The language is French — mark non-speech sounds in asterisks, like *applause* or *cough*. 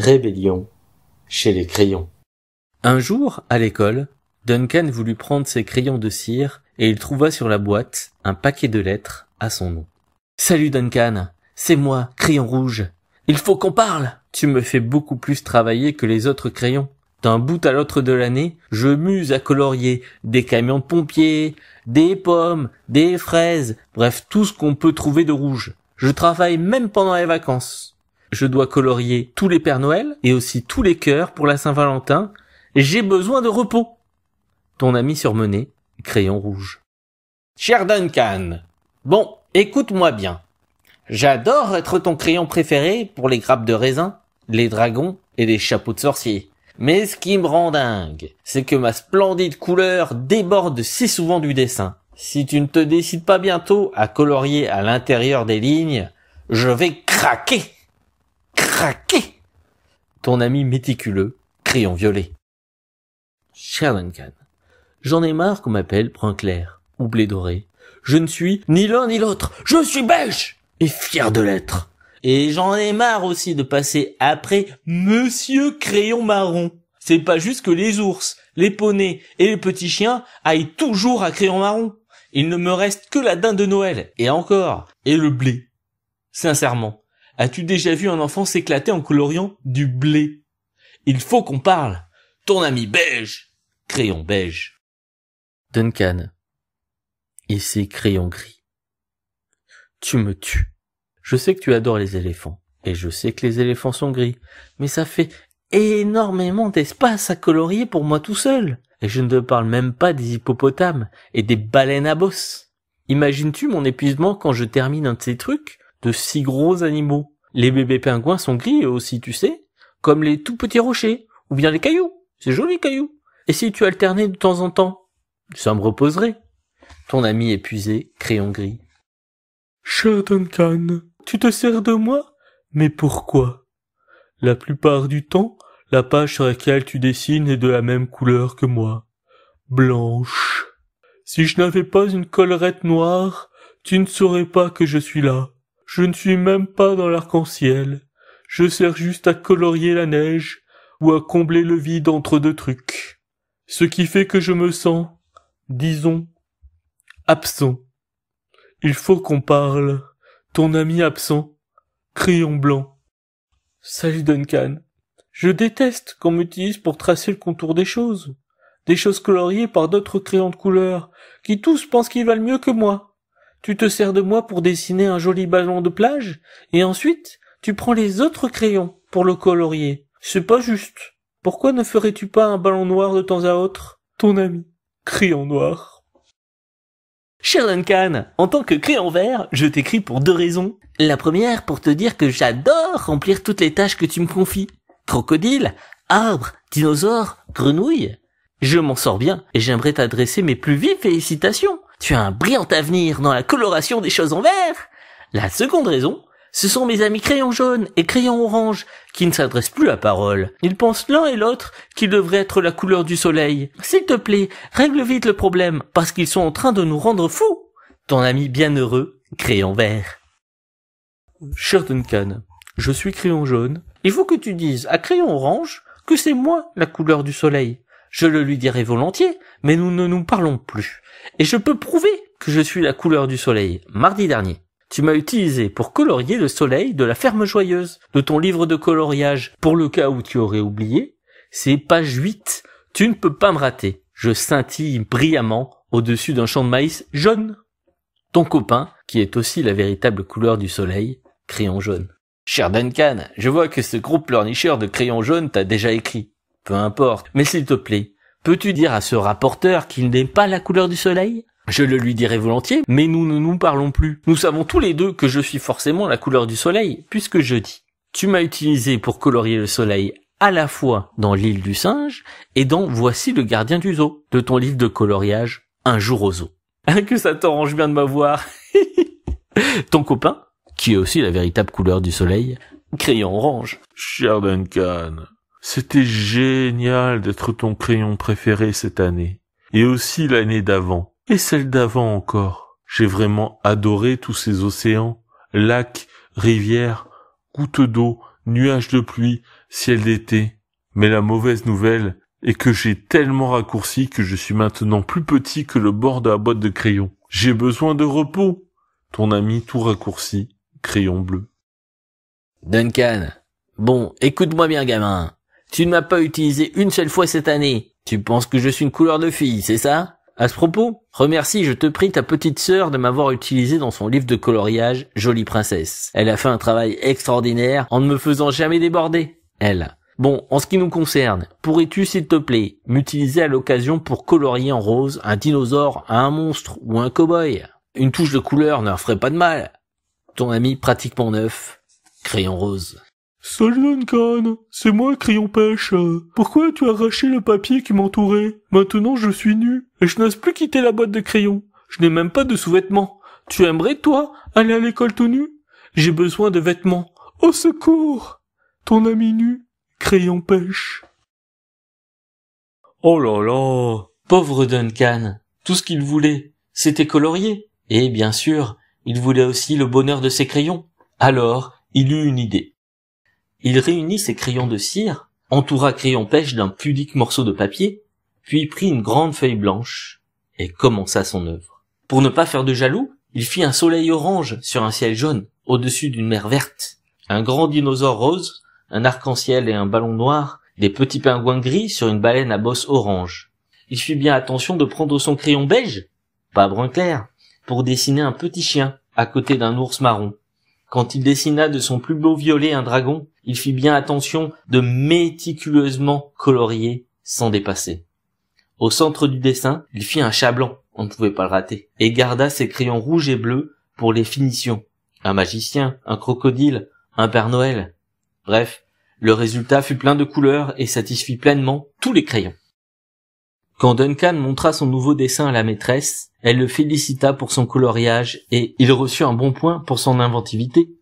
rébellion chez les crayons. Un jour, à l'école, Duncan voulut prendre ses crayons de cire et il trouva sur la boîte un paquet de lettres à son nom. Salut Duncan, c'est moi, crayon rouge. Il faut qu'on parle. Tu me fais beaucoup plus travailler que les autres crayons. D'un bout à l'autre de l'année, je muse à colorier des camions pompiers, des pommes, des fraises, bref tout ce qu'on peut trouver de rouge. Je travaille même pendant les vacances je dois colorier tous les Pères Noël et aussi tous les cœurs pour la Saint-Valentin. J'ai besoin de repos. Ton ami surmené, crayon rouge. Cher Duncan, bon, écoute-moi bien. J'adore être ton crayon préféré pour les grappes de raisin, les dragons et les chapeaux de sorcier. Mais ce qui me rend dingue, c'est que ma splendide couleur déborde si souvent du dessin. Si tu ne te décides pas bientôt à colorier à l'intérieur des lignes, je vais craquer craquer Ton ami méticuleux, crayon violet. Cher Duncan, j'en ai marre qu'on m'appelle brun clair ou blé doré. Je ne suis ni l'un ni l'autre. Je suis belge et fier de l'être. Et j'en ai marre aussi de passer après Monsieur Crayon Marron. C'est pas juste que les ours, les poneys et les petits chiens aillent toujours à Crayon Marron. Il ne me reste que la dinde de Noël, et encore, et le blé. Sincèrement. As-tu déjà vu un enfant s'éclater en coloriant du blé Il faut qu'on parle. Ton ami beige. Crayon beige. Duncan. Ici crayon gris. Tu me tues. Je sais que tu adores les éléphants. Et je sais que les éléphants sont gris. Mais ça fait énormément d'espace à colorier pour moi tout seul. Et je ne te parle même pas des hippopotames et des baleines à bosse. Imagines-tu mon épuisement quand je termine un de ces trucs de si gros animaux les bébés pingouins sont gris aussi, tu sais, comme les tout petits rochers, ou bien les cailloux. C'est joli, cailloux. Et si tu alternais de temps en temps, ça me reposerait. Ton ami épuisé, crayon gris. Cher Duncan, tu te sers de moi Mais pourquoi La plupart du temps, la page sur laquelle tu dessines est de la même couleur que moi. Blanche. Si je n'avais pas une collerette noire, tu ne saurais pas que je suis là. Je ne suis même pas dans l'arc-en-ciel. Je sers juste à colorier la neige ou à combler le vide entre deux trucs. Ce qui fait que je me sens, disons, absent. Il faut qu'on parle. Ton ami absent. Crayon blanc. Salut Duncan. Je déteste qu'on m'utilise pour tracer le contour des choses. Des choses coloriées par d'autres crayons de couleur, qui tous pensent qu'ils valent mieux que moi tu te sers de moi pour dessiner un joli ballon de plage, et ensuite tu prends les autres crayons pour le colorier. C'est pas juste. Pourquoi ne ferais-tu pas un ballon noir de temps à autre Ton ami, crayon noir. Cher Duncan, en tant que crayon vert, je t'écris pour deux raisons. La première, pour te dire que j'adore remplir toutes les tâches que tu me confies. Crocodile, arbre, dinosaure, grenouille. Je m'en sors bien, et j'aimerais t'adresser mes plus vives félicitations tu as un brillant avenir dans la coloration des choses en vert. La seconde raison, ce sont mes amis crayon jaune et crayon orange qui ne s'adressent plus à parole. Ils pensent l'un et l'autre qu'ils devraient être la couleur du soleil. S'il te plaît, règle vite le problème parce qu'ils sont en train de nous rendre fous. Ton ami bienheureux, crayon vert. Cher Duncan, je suis crayon jaune. Il faut que tu dises à crayon orange que c'est moi la couleur du soleil. Je le lui dirai volontiers, mais nous ne nous parlons plus. Et je peux prouver que je suis la couleur du soleil. Mardi dernier. Tu m'as utilisé pour colorier le soleil de la ferme joyeuse, de ton livre de coloriage, pour le cas où tu aurais oublié. C'est page 8. Tu ne peux pas me rater. Je scintille brillamment au-dessus d'un champ de maïs jaune. Ton copain, qui est aussi la véritable couleur du soleil, crayon jaune. Cher Duncan, je vois que ce groupe l'ornicheur de crayon jaune t'a déjà écrit. Peu importe. Mais s'il te plaît, peux-tu dire à ce rapporteur qu'il n'est pas la couleur du soleil je le lui dirai volontiers, mais nous ne nous parlons plus. Nous savons tous les deux que je suis forcément la couleur du soleil, puisque je dis. Tu m'as utilisé pour colorier le soleil à la fois dans l'île du singe et dans Voici le gardien du zoo, de ton livre de coloriage Un jour au zoo. Ah, que ça t'arrange bien de m'avoir. *laughs* ton copain, qui est aussi la véritable couleur du soleil, crayon orange. Cher Duncan, c'était génial d'être ton crayon préféré cette année. Et aussi l'année d'avant. Et celle d'avant encore. J'ai vraiment adoré tous ces océans, lacs, rivières, gouttes d'eau, nuages de pluie, ciel d'été. Mais la mauvaise nouvelle est que j'ai tellement raccourci que je suis maintenant plus petit que le bord de la boîte de crayon. J'ai besoin de repos. Ton ami tout raccourci, crayon bleu. Duncan. Bon, écoute-moi bien, gamin. Tu ne m'as pas utilisé une seule fois cette année. Tu penses que je suis une couleur de fille, c'est ça À ce propos, remercie, je te prie, ta petite sœur de m'avoir utilisé dans son livre de coloriage, Jolie Princesse. Elle a fait un travail extraordinaire en ne me faisant jamais déborder. Elle. Bon, en ce qui nous concerne, pourrais-tu s'il te plaît m'utiliser à l'occasion pour colorier en rose un dinosaure, un monstre ou un cow-boy Une touche de couleur ne ferait pas de mal. Ton ami pratiquement neuf, crayon rose. Duncan, c'est moi, Crayon Pêche. Pourquoi as-tu arraché le papier qui m'entourait Maintenant je suis nu, et je n'ose plus quitter la boîte de crayons. Je n'ai même pas de sous-vêtements. Tu aimerais, toi, aller à l'école tout nu J'ai besoin de vêtements. Au secours Ton ami nu, Crayon Pêche. Oh là là Pauvre Duncan Tout ce qu'il voulait, c'était colorier. Et bien sûr, il voulait aussi le bonheur de ses crayons. Alors, il eut une idée. Il réunit ses crayons de cire, entoura crayon pêche d'un pudique morceau de papier, puis prit une grande feuille blanche et commença son œuvre. Pour ne pas faire de jaloux, il fit un soleil orange sur un ciel jaune, au-dessus d'une mer verte, un grand dinosaure rose, un arc-en-ciel et un ballon noir, des petits pingouins gris sur une baleine à bosse orange. Il fit bien attention de prendre son crayon beige, pas brun clair, pour dessiner un petit chien à côté d'un ours marron. Quand il dessina de son plus beau violet un dragon, il fit bien attention de méticuleusement colorier sans dépasser. Au centre du dessin, il fit un chat blanc, on ne pouvait pas le rater, et garda ses crayons rouges et bleus pour les finitions. Un magicien, un crocodile, un Père Noël. Bref, le résultat fut plein de couleurs et satisfit pleinement tous les crayons. Quand Duncan montra son nouveau dessin à la maîtresse, elle le félicita pour son coloriage et il reçut un bon point pour son inventivité.